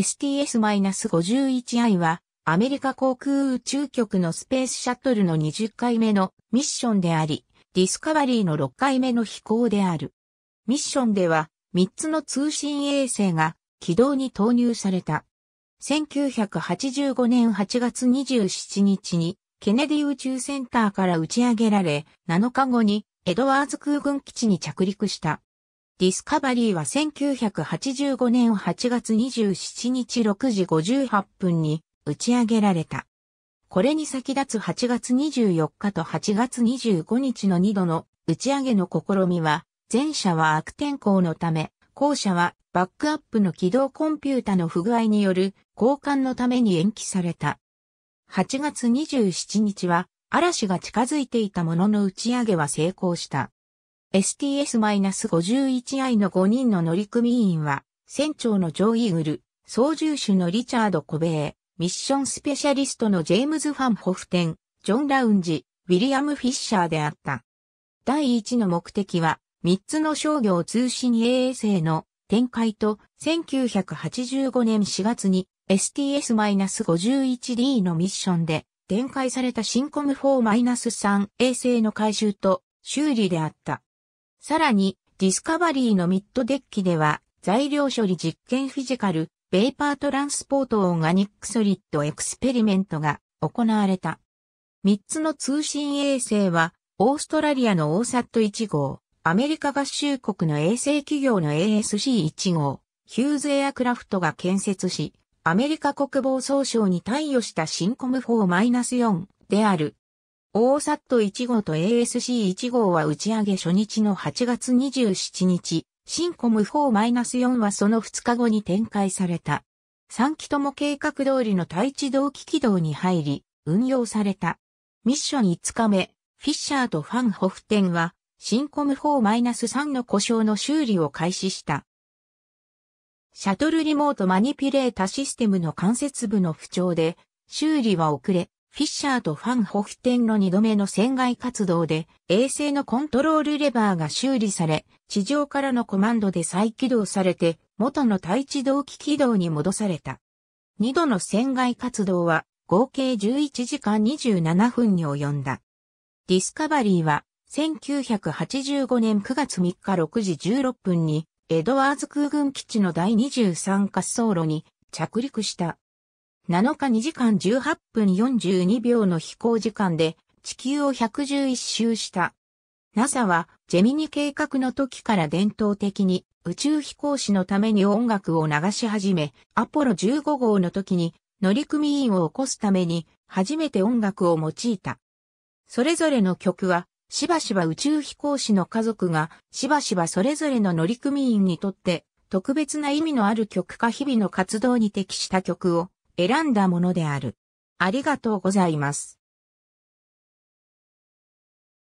STS-51i は、アメリカ航空宇宙局のスペースシャトルの20回目のミッションであり、ディスカバリーの6回目の飛行である。ミッションでは、3つの通信衛星が軌道に投入された。1985年8月27日に、ケネディ宇宙センターから打ち上げられ、7日後に、エドワーズ空軍基地に着陸した。ディスカバリーは1985年8月27日6時58分に打ち上げられた。これに先立つ8月24日と8月25日の2度の打ち上げの試みは、前者は悪天候のため、後者はバックアップの起動コンピュータの不具合による交換のために延期された。8月27日は嵐が近づいていたものの打ち上げは成功した。STS-51I の5人の乗組員は、船長のジョー・イーグル、操縦手のリチャード・コベー、ミッションスペシャリストのジェームズ・ファン・ホフテン、ジョン・ラウンジ、ウィリアム・フィッシャーであった。第1の目的は、3つの商業通信衛星の展開と、1985年4月に STS-51D のミッションで展開されたシンコム4-3衛星の回収と修理であった。さらに、ディスカバリーのミッドデッキでは、材料処理実験フィジカル、ベイパートランスポートオーガニックソリッドエクスペリメントが行われた。3つの通信衛星は、オーストラリアのオーサット1号、アメリカ合衆国の衛星企業の ASC1 号、ヒューズエアクラフトが建設し、アメリカ国防総省に対応したシンコム4-4であるオーサット1号と ASC1 号は打ち上げ初日の8月27日、シンコム4-4はその2日後に展開された。3機とも計画通りの対地同期軌道に入り、運用された。ミッション5日目、フィッシャーとファンホフテンは、シンコム4-3の故障の修理を開始した。シャトルリモートマニピュレータシステムの関節部の不調で、修理は遅れ、フィッシャーとファンホフテンの2度目の船外活動で、衛星のコントロールレバーが修理され、地上からのコマンドで再起動されて、元の対地動機軌道に戻された。2度の船外活動は、合計11時間27分に及んだ。ディスカバリーは、1985年9月3日6時16分に、エドワーズ空軍基地の第23滑走路に着陸した。7日2時間18分42秒の飛行時間で地球を111周した。NASA はジェミニ計画の時から伝統的に宇宙飛行士のために音楽を流し始め、アポロ15号の時に乗組員を起こすために初めて音楽を用いた。それぞれの曲はしばしば宇宙飛行士の家族がしばしばそれぞれの乗組員にとって特別な意味のある曲か日々の活動に適した曲を選んだものである。ありがとうございます。